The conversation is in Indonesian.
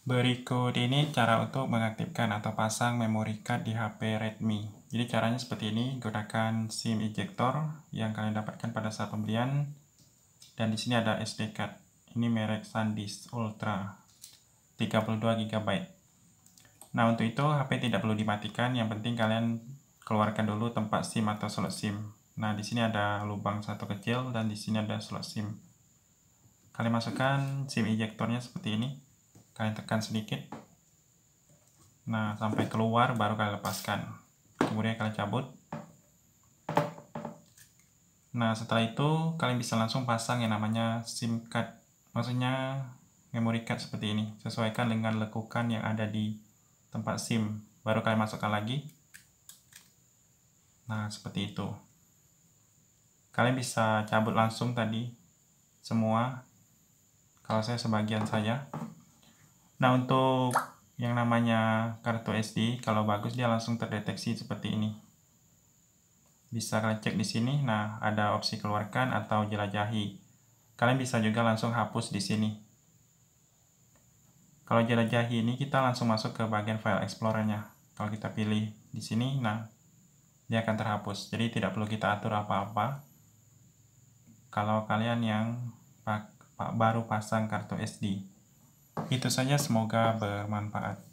Berikut ini cara untuk mengaktifkan atau pasang memory card di HP Redmi. Jadi caranya seperti ini, gunakan SIM ejector yang kalian dapatkan pada saat pembelian. Dan di sini ada SD card. Ini merek SanDisk Ultra 32 GB. Nah, untuk itu HP tidak perlu dimatikan, yang penting kalian keluarkan dulu tempat SIM atau slot SIM. Nah, di sini ada lubang satu kecil dan di sini ada slot SIM. Kalian masukkan SIM ejectornya seperti ini kalian tekan sedikit nah sampai keluar baru kalian lepaskan kemudian kalian cabut nah setelah itu kalian bisa langsung pasang yang namanya SIM card maksudnya memory card seperti ini sesuaikan dengan lekukan yang ada di tempat SIM baru kalian masukkan lagi nah seperti itu kalian bisa cabut langsung tadi semua kalau saya sebagian saja Nah, untuk yang namanya kartu SD, kalau bagus dia langsung terdeteksi seperti ini. Bisa kalian cek di sini, nah ada opsi keluarkan atau jelajahi. Kalian bisa juga langsung hapus di sini. Kalau jelajahi ini kita langsung masuk ke bagian file explorernya. Kalau kita pilih di sini, nah dia akan terhapus. Jadi tidak perlu kita atur apa-apa. Kalau kalian yang baru pasang kartu SD itu saja semoga bermanfaat.